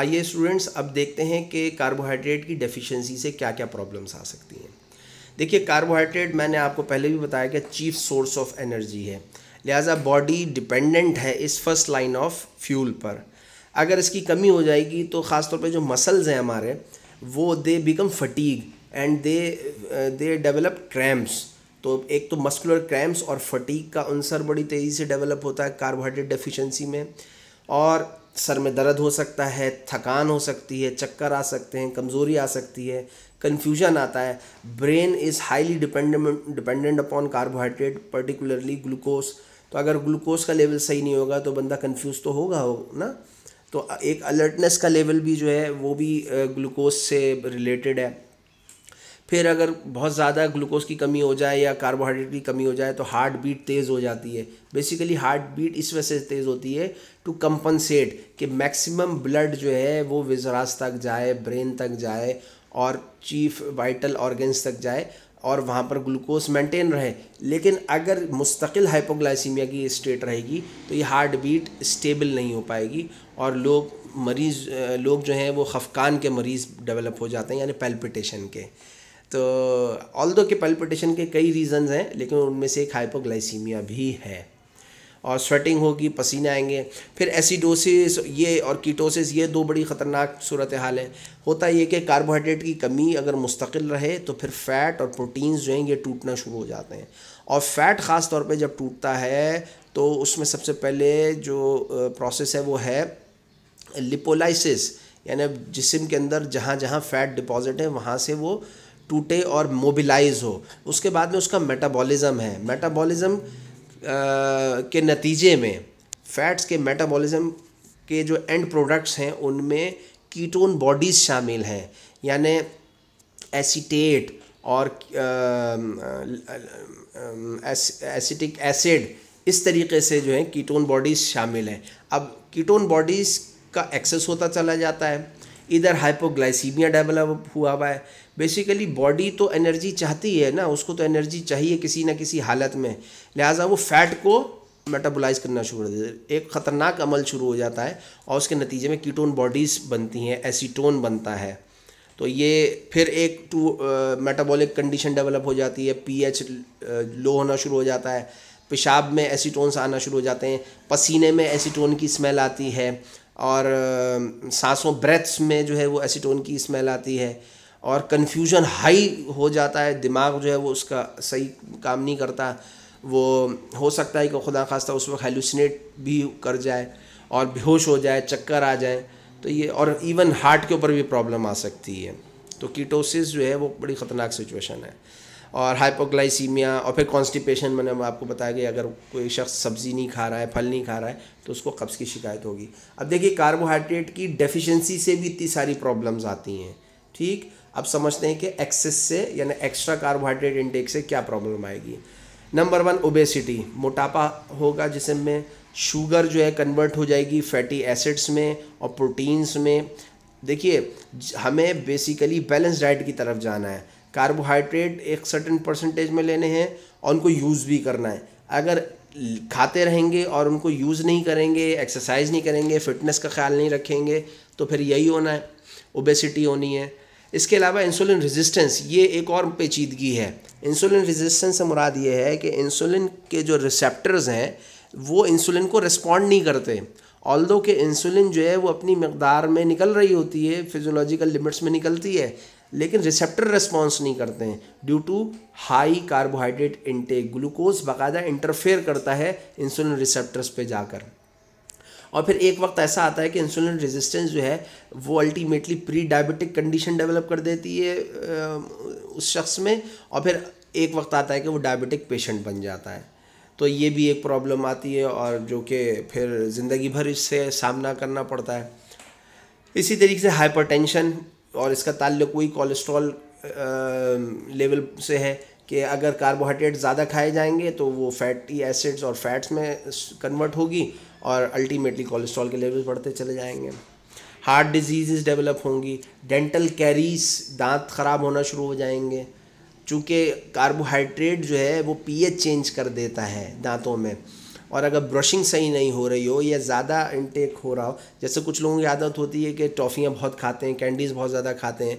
आइए स्टूडेंट्स अब देखते हैं कि कार्बोहाइड्रेट की डेफिशिएंसी से क्या क्या प्रॉब्लम्स आ सकती हैं देखिए कार्बोहाइड्रेट मैंने आपको पहले भी बताया कि चीफ सोर्स ऑफ एनर्जी है लिहाजा बॉडी डिपेंडेंट है इस फर्स्ट लाइन ऑफ फ्यूल पर अगर इसकी कमी हो जाएगी तो ख़ासतौर पर जो मसल्स हैं हमारे वो they become fatigue and they they develop cramps तो एक तो मस्कुलर क्रैम्प्स और फटीग का अंसर बड़ी तेज़ी से डेवलप होता है कार्बोहाइड्रेट डेफिशिएंसी में और सर में दर्द हो सकता है थकान हो सकती है चक्कर आ सकते हैं कमज़ोरी आ सकती है कन्फ्यूजन आता है brain is highly dependent dependent upon carbohydrate particularly glucose तो अगर ग्लूकोज का लेवल सही नहीं होगा तो बंदा कन्फ्यूज़ तो होगा हो ना तो एक अलर्टनेस का लेवल भी जो है वो भी ग्लूकोज से रिलेटेड है फिर अगर बहुत ज़्यादा ग्लूकोज की कमी हो जाए या कार्बोहाइड्रेट की कमी हो जाए तो हार्ट बीट तेज़ हो जाती है बेसिकली हार्ट बीट इस वजह से तेज़ होती है टू कंपनसेट कि मैक्सिमम ब्लड जो है वो विजरास तक जाए ब्रेन तक जाए और चीफ वाइटल ऑर्गन्स तक जाए और वहाँ पर ग्लूकोज मेंटेन रहे लेकिन अगर मुस्तकिल हाइपोग्लाइसीमिया की स्टेट रहेगी तो ये हार्ट बीट स्टेबल नहीं हो पाएगी और लोग मरीज़ लोग जो हैं वो खफकान के मरीज़ डेवलप हो जाते हैं यानी पेल्पिटेशन के तो ऑल दो के पल्पिटेशन के कई रीज़न्स हैं लेकिन उनमें से एक हाइपोग्लाइसीमिया भी है और स्वेटिंग होगी पसीने आएंगे फिर एसिडोसिस ये और कीटोसिस ये दो बड़ी ख़तरनाक सूरत हाल है होता ये कि कार्बोहाइड्रेट की कमी अगर मुस्तकिल रहे तो फिर फ़ैट और प्रोटीन्स जो हैं ये टूटना शुरू हो जाते हैं और फ़ैट ख़ास तौर पे जब टूटता है तो उसमें सबसे पहले जो प्रोसेस है वो है लिपोलाइसिस यानी जिसम के अंदर जहाँ जहाँ फ़ैट डिपॉज़िट है वहाँ से वो टूटे और मोबिलाइज हो उसके बाद में उसका मेटाबॉलिज्म है मेटाबॉलिज्म के नतीजे में फैट्स के मेटाबॉलिज्म के जो एंड प्रोडक्ट्स हैं उनमें कीटोन बॉडीज़ शामिल हैं यानी एसीटेट और एसिटिक एसिड इस तरीके से जो है कीटोन बॉडीज़ शामिल हैं अब कीटोन बॉडीज़ का एक्सेस होता चला जाता है इधर हाइपोग्लाइसीमिया डेवलप हुआ हुआ है बेसिकली बॉडी तो एनर्जी चाहती है ना उसको तो एनर्जी चाहिए किसी ना किसी हालत में लिहाजा वो फैट को मेटाबोलाइज करना शुरू कर देते एक ख़तरनाक अमल शुरू हो जाता है और उसके नतीजे में कीटोन बॉडीज़ बनती हैं एसीटोन बनता है तो ये फिर एक टू मेटाबॉलिक कंडीशन डेवलप हो जाती है पीएच लो होना शुरू हो जाता है पेशाब में एसीटोन्स आना शुरू हो जाते हैं पसीने में एसीटोन की स्मेल आती है और सांसों ब्रेथ्स में जो है वो एसीटोन की स्मेल आती है और कन्फ्यूजन हाई हो जाता है दिमाग जो है वो उसका सही काम नहीं करता वो हो सकता है कि खुदा खास्ता उस वक्त हेलुसिनेट भी कर जाए और बेहोश हो जाए चक्कर आ जाए तो ये और इवन हार्ट के ऊपर भी प्रॉब्लम आ सकती है तो कीटोसिस जो है वो बड़ी ख़तरनाक सिचुएशन है और हाइपोग्लाइसीमिया और फिर कॉन्स्टिपेशन मैंने आपको बताया कि अगर कोई शख्स सब्ज़ी नहीं खा रहा है फल नहीं खा रहा है तो उसको कब्ज़ की शिकायत होगी अब देखिए कार्बोहाइड्रेट की डेफिशिएंसी से भी इतनी सारी प्रॉब्लम्स आती हैं ठीक अब समझते हैं कि एक्सेस से यानी एक्स्ट्रा कार्बोहाइड्रेट इंटेक से क्या प्रॉब्लम आएगी नंबर वन ओबेसिटी मोटापा होगा जिसम में शुगर जो है कन्वर्ट हो जाएगी फैटी एसिड्स में और प्रोटीन्स में देखिए हमें बेसिकली बैलेंस डाइट की तरफ जाना है कार्बोहाइड्रेट एक सर्टन परसेंटेज में लेने हैं और उनको यूज़ भी करना है अगर खाते रहेंगे और उनको यूज़ नहीं करेंगे एक्सरसाइज नहीं करेंगे फिटनेस का ख्याल नहीं रखेंगे तो फिर यही होना है ओबेसिटी होनी है इसके अलावा इंसुलिन रेजिस्टेंस ये एक और पेचीदगी है इंसुलिन रेजिस्टेंस से मुराद ये है कि इंसुलिन के जो रिसेप्टर्स हैं वो इंसुलिन को रिस्पॉन्ड नहीं करते ऑल दो कि इंसुलिन जो है वो अपनी मकदार में निकल रही होती है फिजोलॉजिकल लिमिट्स में निकलती है लेकिन रिसेप्टर रिस्पॉन्स नहीं करते हैं due to high carbohydrate intake glucose बाकायदा इंटरफेयर करता है इंसुलिन रिसेप्टर्स पे जाकर और फिर एक वक्त ऐसा आता है कि इंसुलिन रेजिस्टेंस जो है वो ultimately pre diabetic condition develop कर देती है उस शख्स में और फिर एक वक्त आता है कि वो डायबिटिक पेशेंट बन जाता है तो ये भी एक प्रॉब्लम आती है और जो कि फिर ज़िंदगी भर इससे सामना करना पड़ता है इसी तरीके से हाइपरटेंशन और इसका ताल्लुक वही कोलेस्ट्रॉल लेवल से है कि अगर कार्बोहाइड्रेट ज़्यादा खाए जाएंगे तो वो फैटी एसिड्स और फैट्स में कन्वर्ट होगी और अल्टीमेटली कोलेस्ट्रॉल के लेवल बढ़ते चले जाएंगे हार्ट डिजीज़ डेवलप होंगी डेंटल कैरीज दांत ख़राब होना शुरू हो जाएंगे चूँकि कार्बोहाइड्रेट जो है वो पीएच चेंज कर देता है दांतों में और अगर ब्रशिंग सही नहीं हो रही हो या ज़्यादा इनटेक हो रहा हो जैसे कुछ लोगों की आदत होती है कि टॉफ़ियाँ बहुत खाते हैं कैंडीज़ बहुत ज़्यादा खाते हैं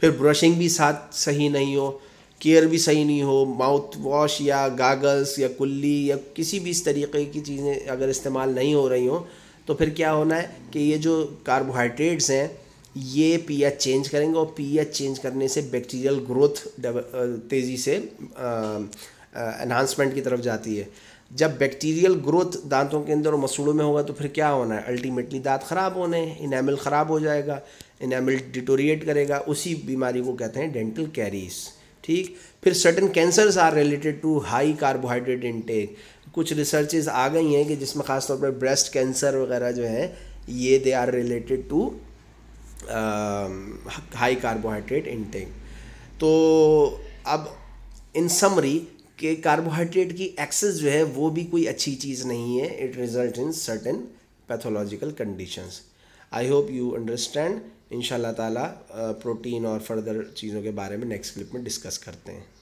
फिर ब्रशिंग भी साथ सही नहीं हो केयर भी सही नहीं हो माउथ वॉश या गागल्स या कुल्ली या किसी भी इस तरीके की चीज़ें अगर इस्तेमाल नहीं हो रही हों तो फिर क्या होना है कि ये जो कार्बोहाइड्रेट्स हैं ये पी चेंज करेंगे और पी चेंज करने से बैक्टीरियल ग्रोथ तेज़ी से एनहांसमेंट की तरफ जाती है जब बैक्टीरियल ग्रोथ दांतों के अंदर और मसूड़ों में होगा तो फिर क्या होना है अल्टीमेटली दांत ख़राब होने हैं इनामिल ख़राब हो जाएगा इनामिल डिटोरिएट करेगा उसी बीमारी को कहते हैं डेंटल कैरीज ठीक फिर certain cancers are related to high carbohydrate intake कुछ रिसर्चेज आ गई हैं कि जिसमें ख़ासतौर पर ब्रेस्ट कैंसर वगैरह जो है ये they are related to high carbohydrate intake तो अब इन समरी कि कार्बोहाइड्रेट की एक्सेस जो है वो भी कोई अच्छी चीज़ नहीं है it result in certain pathological conditions I hope you understand इन ताला प्रोटीन और फर्दर चीज़ों के बारे में नेक्स्ट क्लिप में डिस्कस करते हैं